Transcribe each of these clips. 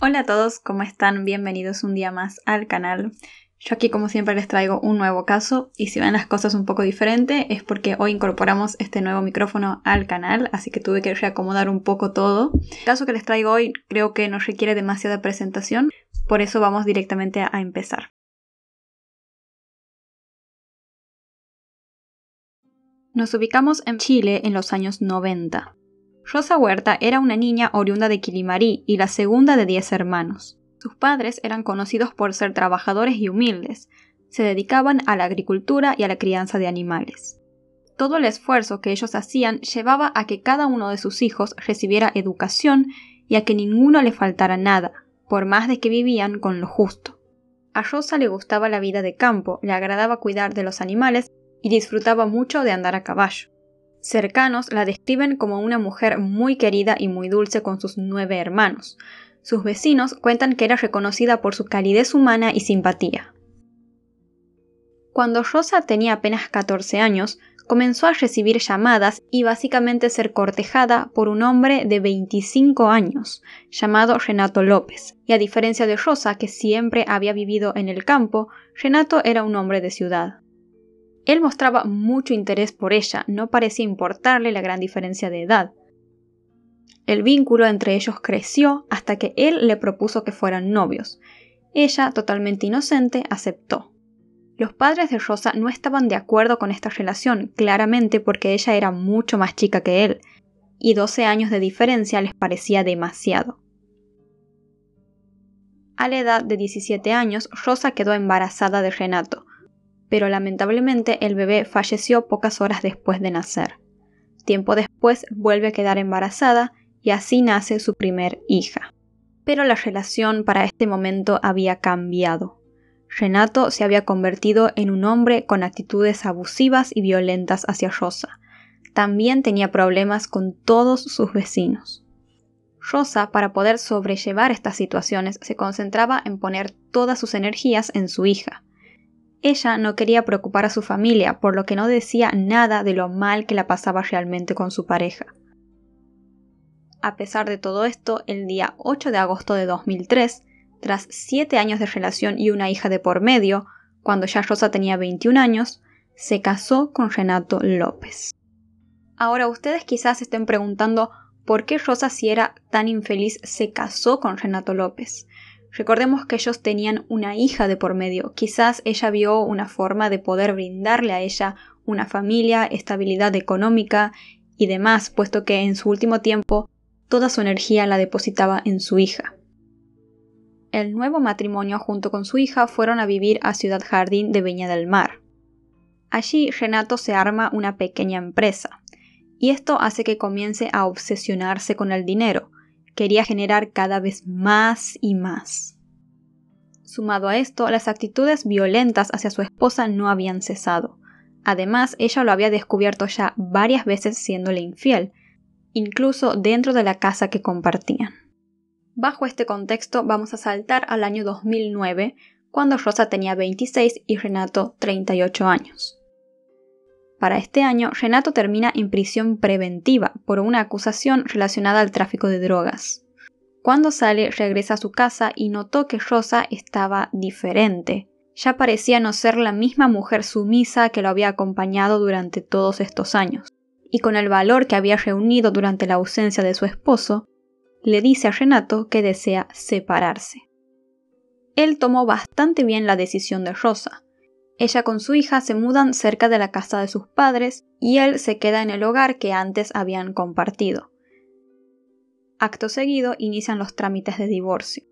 Hola a todos, ¿cómo están? Bienvenidos un día más al canal. Yo aquí como siempre les traigo un nuevo caso y si ven las cosas un poco diferente es porque hoy incorporamos este nuevo micrófono al canal, así que tuve que reacomodar un poco todo. El caso que les traigo hoy creo que no requiere demasiada presentación, por eso vamos directamente a empezar. Nos ubicamos en Chile en los años 90. Rosa Huerta era una niña oriunda de Quilimarí y la segunda de diez hermanos. Sus padres eran conocidos por ser trabajadores y humildes, se dedicaban a la agricultura y a la crianza de animales. Todo el esfuerzo que ellos hacían llevaba a que cada uno de sus hijos recibiera educación y a que ninguno le faltara nada, por más de que vivían con lo justo. A Rosa le gustaba la vida de campo, le agradaba cuidar de los animales y disfrutaba mucho de andar a caballo cercanos la describen como una mujer muy querida y muy dulce con sus nueve hermanos. Sus vecinos cuentan que era reconocida por su calidez humana y simpatía. Cuando Rosa tenía apenas 14 años, comenzó a recibir llamadas y básicamente ser cortejada por un hombre de 25 años, llamado Renato López. Y a diferencia de Rosa, que siempre había vivido en el campo, Renato era un hombre de ciudad. Él mostraba mucho interés por ella, no parecía importarle la gran diferencia de edad. El vínculo entre ellos creció hasta que él le propuso que fueran novios. Ella, totalmente inocente, aceptó. Los padres de Rosa no estaban de acuerdo con esta relación, claramente porque ella era mucho más chica que él, y 12 años de diferencia les parecía demasiado. A la edad de 17 años, Rosa quedó embarazada de Renato, pero lamentablemente el bebé falleció pocas horas después de nacer. Tiempo después vuelve a quedar embarazada y así nace su primer hija. Pero la relación para este momento había cambiado. Renato se había convertido en un hombre con actitudes abusivas y violentas hacia Rosa. También tenía problemas con todos sus vecinos. Rosa, para poder sobrellevar estas situaciones, se concentraba en poner todas sus energías en su hija, ella no quería preocupar a su familia, por lo que no decía nada de lo mal que la pasaba realmente con su pareja. A pesar de todo esto, el día 8 de agosto de 2003, tras 7 años de relación y una hija de por medio, cuando ya Rosa tenía 21 años, se casó con Renato López. Ahora ustedes quizás estén preguntando por qué Rosa si era tan infeliz se casó con Renato López. Recordemos que ellos tenían una hija de por medio. Quizás ella vio una forma de poder brindarle a ella una familia, estabilidad económica y demás, puesto que en su último tiempo toda su energía la depositaba en su hija. El nuevo matrimonio junto con su hija fueron a vivir a Ciudad Jardín de Viña del Mar. Allí Renato se arma una pequeña empresa, y esto hace que comience a obsesionarse con el dinero, quería generar cada vez más y más. Sumado a esto, las actitudes violentas hacia su esposa no habían cesado. Además, ella lo había descubierto ya varias veces siéndole infiel, incluso dentro de la casa que compartían. Bajo este contexto vamos a saltar al año 2009, cuando Rosa tenía 26 y Renato 38 años. Para este año, Renato termina en prisión preventiva por una acusación relacionada al tráfico de drogas. Cuando sale, regresa a su casa y notó que Rosa estaba diferente. Ya parecía no ser la misma mujer sumisa que lo había acompañado durante todos estos años. Y con el valor que había reunido durante la ausencia de su esposo, le dice a Renato que desea separarse. Él tomó bastante bien la decisión de Rosa, ella con su hija se mudan cerca de la casa de sus padres y él se queda en el hogar que antes habían compartido. Acto seguido inician los trámites de divorcio.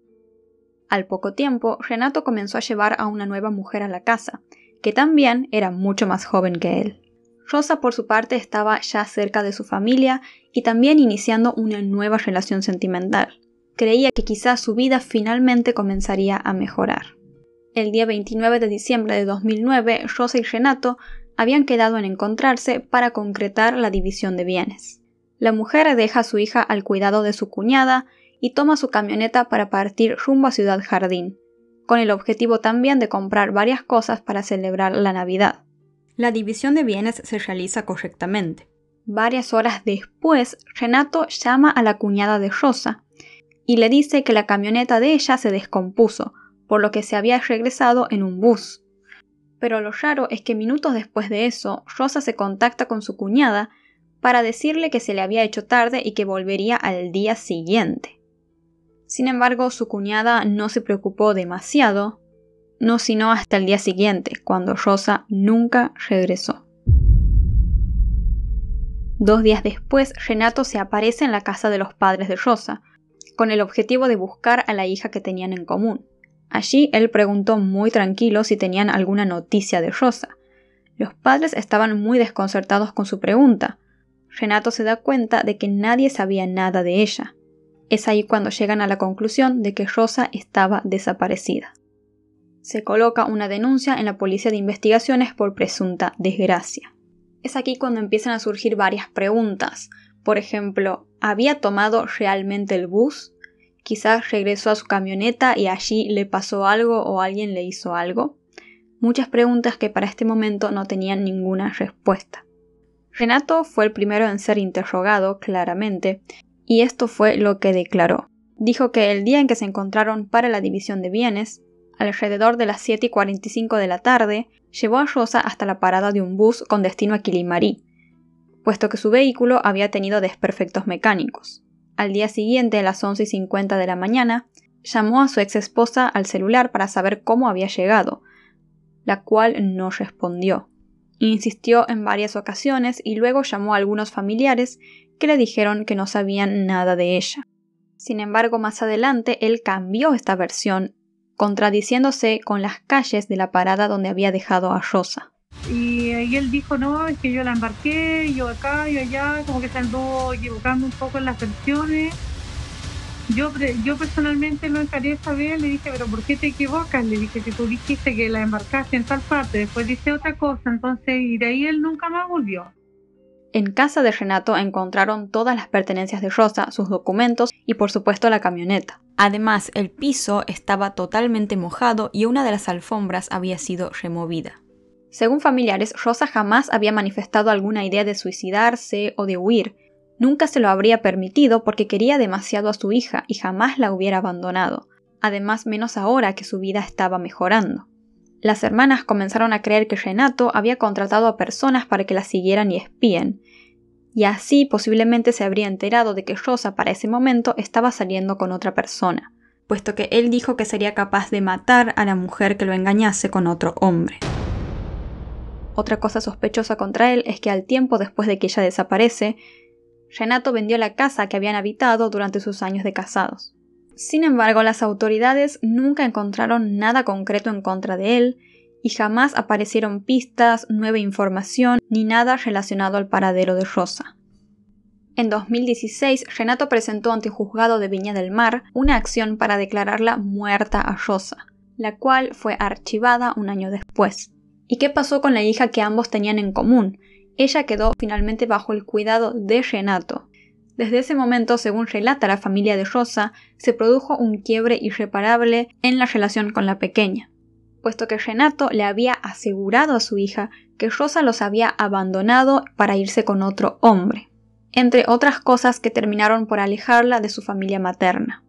Al poco tiempo, Renato comenzó a llevar a una nueva mujer a la casa, que también era mucho más joven que él. Rosa por su parte estaba ya cerca de su familia y también iniciando una nueva relación sentimental. Creía que quizás su vida finalmente comenzaría a mejorar. El día 29 de diciembre de 2009, Rosa y Renato habían quedado en encontrarse para concretar la división de bienes. La mujer deja a su hija al cuidado de su cuñada y toma su camioneta para partir rumbo a Ciudad Jardín, con el objetivo también de comprar varias cosas para celebrar la Navidad. La división de bienes se realiza correctamente. Varias horas después, Renato llama a la cuñada de Rosa y le dice que la camioneta de ella se descompuso, por lo que se había regresado en un bus. Pero lo raro es que minutos después de eso, Rosa se contacta con su cuñada para decirle que se le había hecho tarde y que volvería al día siguiente. Sin embargo, su cuñada no se preocupó demasiado, no sino hasta el día siguiente, cuando Rosa nunca regresó. Dos días después, Renato se aparece en la casa de los padres de Rosa, con el objetivo de buscar a la hija que tenían en común. Allí él preguntó muy tranquilo si tenían alguna noticia de Rosa. Los padres estaban muy desconcertados con su pregunta. Renato se da cuenta de que nadie sabía nada de ella. Es ahí cuando llegan a la conclusión de que Rosa estaba desaparecida. Se coloca una denuncia en la Policía de Investigaciones por presunta desgracia. Es aquí cuando empiezan a surgir varias preguntas. Por ejemplo, ¿había tomado realmente el bus? Quizás regresó a su camioneta y allí le pasó algo o alguien le hizo algo. Muchas preguntas que para este momento no tenían ninguna respuesta. Renato fue el primero en ser interrogado, claramente, y esto fue lo que declaró. Dijo que el día en que se encontraron para la división de bienes, alrededor de las 7 y 45 de la tarde, llevó a Rosa hasta la parada de un bus con destino a Quilimarí, puesto que su vehículo había tenido desperfectos mecánicos. Al día siguiente, a las 11 y 50 de la mañana, llamó a su ex esposa al celular para saber cómo había llegado, la cual no respondió. Insistió en varias ocasiones y luego llamó a algunos familiares que le dijeron que no sabían nada de ella. Sin embargo, más adelante él cambió esta versión, contradiciéndose con las calles de la parada donde había dejado a Rosa. Y, ahí él dijo, no, es que yo la embarqué, yo acá, yo allá, como que se anduvo equivocando un poco en las versiones. Yo, yo personalmente lo encaré esa le dije, pero ¿por qué te equivocas? Le dije que tú dijiste que la embarcaste en tal parte, después dice otra cosa, entonces y de ahí él nunca más volvió. En casa de Renato encontraron todas las pertenencias de Rosa, sus documentos y por supuesto la camioneta. Además, el piso estaba totalmente mojado y una de las alfombras había sido removida. Según familiares, Rosa jamás había manifestado alguna idea de suicidarse o de huir. Nunca se lo habría permitido porque quería demasiado a su hija y jamás la hubiera abandonado. Además, menos ahora que su vida estaba mejorando. Las hermanas comenzaron a creer que Renato había contratado a personas para que la siguieran y espíen, y así posiblemente se habría enterado de que Rosa para ese momento estaba saliendo con otra persona, puesto que él dijo que sería capaz de matar a la mujer que lo engañase con otro hombre. Otra cosa sospechosa contra él es que al tiempo después de que ella desaparece, Renato vendió la casa que habían habitado durante sus años de casados. Sin embargo, las autoridades nunca encontraron nada concreto en contra de él y jamás aparecieron pistas, nueva información ni nada relacionado al paradero de Rosa. En 2016, Renato presentó ante el juzgado de Viña del Mar una acción para declararla muerta a Rosa, la cual fue archivada un año después. ¿Y qué pasó con la hija que ambos tenían en común? Ella quedó finalmente bajo el cuidado de Renato. Desde ese momento, según relata la familia de Rosa, se produjo un quiebre irreparable en la relación con la pequeña, puesto que Renato le había asegurado a su hija que Rosa los había abandonado para irse con otro hombre, entre otras cosas que terminaron por alejarla de su familia materna.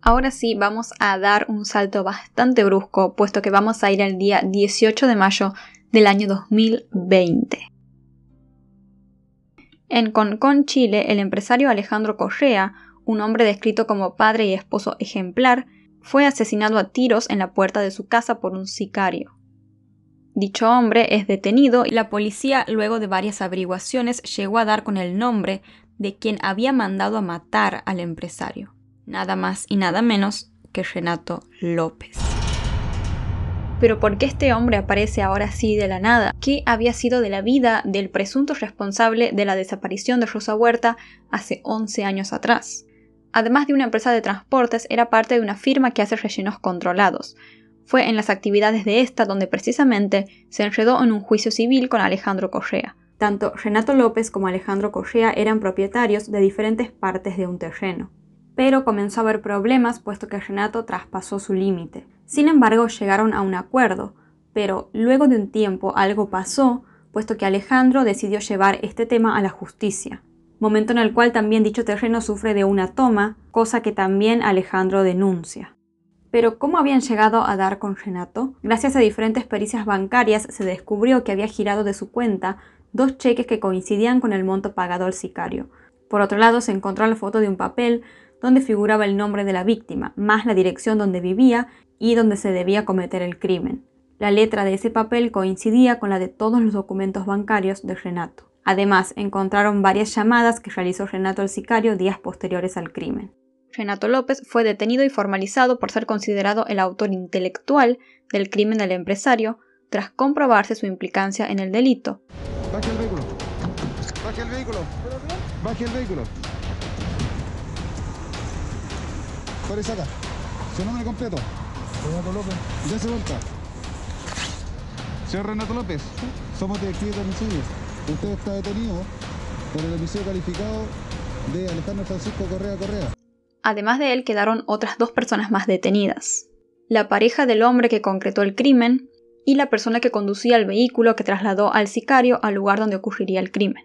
Ahora sí, vamos a dar un salto bastante brusco, puesto que vamos a ir al día 18 de mayo del año 2020. En Concón, Chile, el empresario Alejandro Correa, un hombre descrito como padre y esposo ejemplar, fue asesinado a tiros en la puerta de su casa por un sicario. Dicho hombre es detenido y la policía, luego de varias averiguaciones, llegó a dar con el nombre de quien había mandado a matar al empresario nada más y nada menos que Renato López. Pero ¿por qué este hombre aparece ahora sí de la nada? ¿Qué había sido de la vida del presunto responsable de la desaparición de Rosa Huerta hace 11 años atrás? Además de una empresa de transportes, era parte de una firma que hace rellenos controlados. Fue en las actividades de esta donde precisamente se enredó en un juicio civil con Alejandro Correa. Tanto Renato López como Alejandro Correa eran propietarios de diferentes partes de un terreno pero comenzó a haber problemas puesto que Renato traspasó su límite. Sin embargo, llegaron a un acuerdo, pero luego de un tiempo algo pasó, puesto que Alejandro decidió llevar este tema a la justicia, momento en el cual también dicho terreno sufre de una toma, cosa que también Alejandro denuncia. Pero ¿cómo habían llegado a dar con Renato? Gracias a diferentes pericias bancarias se descubrió que había girado de su cuenta dos cheques que coincidían con el monto pagado al sicario. Por otro lado, se encontró la foto de un papel donde figuraba el nombre de la víctima, más la dirección donde vivía y donde se debía cometer el crimen. La letra de ese papel coincidía con la de todos los documentos bancarios de Renato. Además, encontraron varias llamadas que realizó Renato el sicario días posteriores al crimen. Renato López fue detenido y formalizado por ser considerado el autor intelectual del crimen del empresario, tras comprobarse su implicancia en el delito. Baje el vehículo. Baje el vehículo. Baje el vehículo. Para Su nombre completo. Renato López. Ya se vuelta. Señor Renato López, somos detectives de domicilio. Usted está detenido por el homicidio calificado de Alejandro Francisco Correa Correa. Además de él quedaron otras dos personas más detenidas. La pareja del hombre que concretó el crimen y la persona que conducía el vehículo que trasladó al sicario al lugar donde ocurriría el crimen.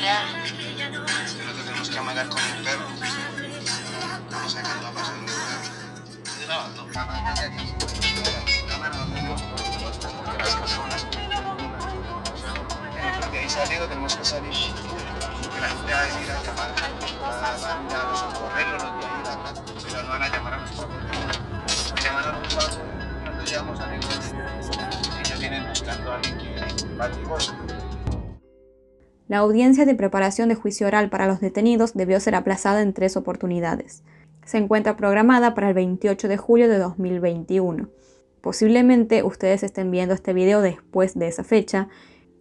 Ya. Pero tenemos que amagar con el perro. Pues, estamos sacando a pasar un perro. Grabando. Cámara donde tenemos las personas. De ahí salido tenemos que salir. Gracias, ir a llamar a los socorreros, los de ahí, pero no van a llamar a los socorreros. Llaman a los cuando llegamos a iglesia, ellos vienen buscando a alguien que viene la audiencia de preparación de juicio oral para los detenidos debió ser aplazada en tres oportunidades. Se encuentra programada para el 28 de julio de 2021. Posiblemente ustedes estén viendo este video después de esa fecha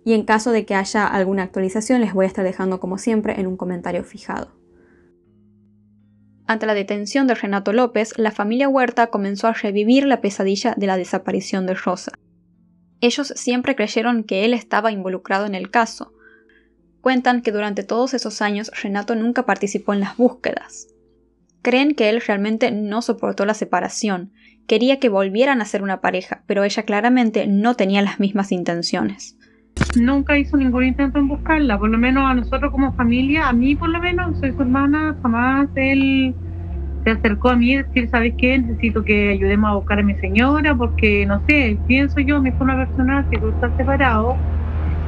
y en caso de que haya alguna actualización les voy a estar dejando como siempre en un comentario fijado. Ante la detención de Renato López, la familia Huerta comenzó a revivir la pesadilla de la desaparición de Rosa. Ellos siempre creyeron que él estaba involucrado en el caso, Cuentan que durante todos esos años Renato nunca participó en las búsquedas. Creen que él realmente no soportó la separación, quería que volvieran a ser una pareja, pero ella claramente no tenía las mismas intenciones. Nunca hizo ningún intento en buscarla, por lo menos a nosotros como familia, a mí por lo menos, soy su hermana, jamás él se acercó a mí y decir, ¿sabes qué? Necesito que ayudemos a buscar a mi señora, porque no sé, pienso yo, mi una persona que tú estás separado,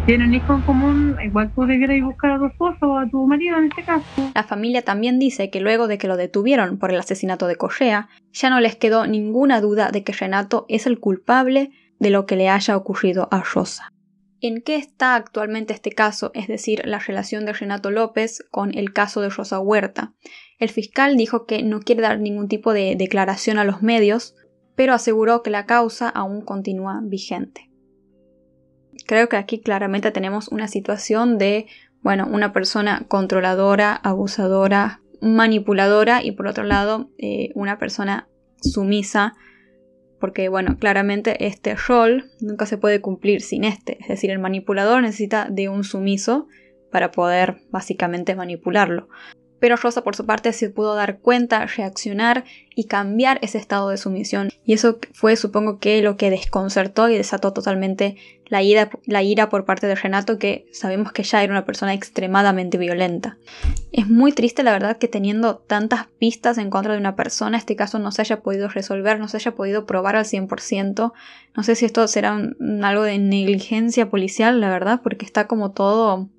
tienen común, igual tú buscar a tu esposo a marido en este caso. La familia también dice que luego de que lo detuvieron por el asesinato de Correa, ya no les quedó ninguna duda de que Renato es el culpable de lo que le haya ocurrido a Rosa. ¿En qué está actualmente este caso, es decir, la relación de Renato López con el caso de Rosa Huerta? El fiscal dijo que no quiere dar ningún tipo de declaración a los medios, pero aseguró que la causa aún continúa vigente. Creo que aquí claramente tenemos una situación de, bueno, una persona controladora, abusadora, manipuladora y por otro lado eh, una persona sumisa, porque bueno, claramente este rol nunca se puede cumplir sin este, es decir, el manipulador necesita de un sumiso para poder básicamente manipularlo pero Rosa por su parte se pudo dar cuenta, reaccionar y cambiar ese estado de sumisión. Y eso fue supongo que lo que desconcertó y desató totalmente la ira, la ira por parte de Renato, que sabemos que ya era una persona extremadamente violenta. Es muy triste la verdad que teniendo tantas pistas en contra de una persona, este caso no se haya podido resolver, no se haya podido probar al 100%. No sé si esto será algo de negligencia policial, la verdad, porque está como todo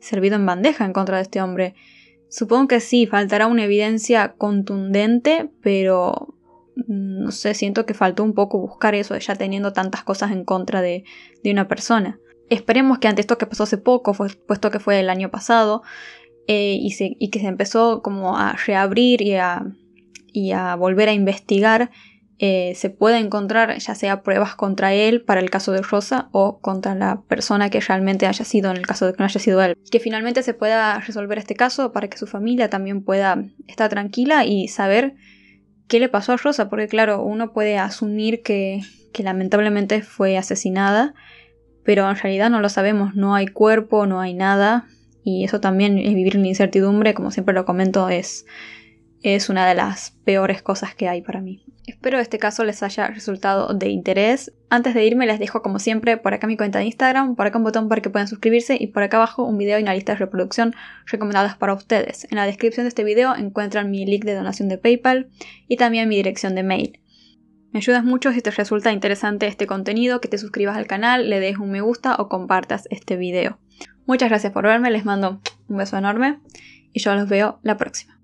servido en bandeja en contra de este hombre. Supongo que sí, faltará una evidencia contundente, pero mm, no sé, siento que faltó un poco buscar eso, ya teniendo tantas cosas en contra de, una persona. Esperemos que ante esto que pasó hace poco, puesto que fue el año pasado, eh, y, que se empezó como a reabrir y a, y a volver a investigar, eh, se puede encontrar ya sea pruebas contra él para el caso de Rosa o contra la persona que realmente haya sido en el caso de que no haya sido él. Que finalmente se pueda resolver este caso para que su familia también pueda estar tranquila y saber qué le pasó a Rosa, porque claro, uno puede asumir que, lamentablemente fue asesinada, pero en realidad no lo sabemos, no hay cuerpo, no hay nada, y eso también es vivir en incertidumbre, como siempre lo comento, es es una de las peores cosas que hay para mí. Espero este caso les haya resultado de interés. Antes de irme les dejo como siempre por acá mi cuenta de Instagram, por acá un botón para que puedan suscribirse y por acá abajo un video y una lista de reproducción recomendadas para ustedes. En la descripción de este video encuentran mi link de donación de PayPal y también mi dirección de mail. Me ayudas mucho si te resulta interesante este contenido, que te suscribas al canal, le des un me gusta o compartas este video. Muchas gracias por verme, les mando un beso enorme y yo los veo la próxima.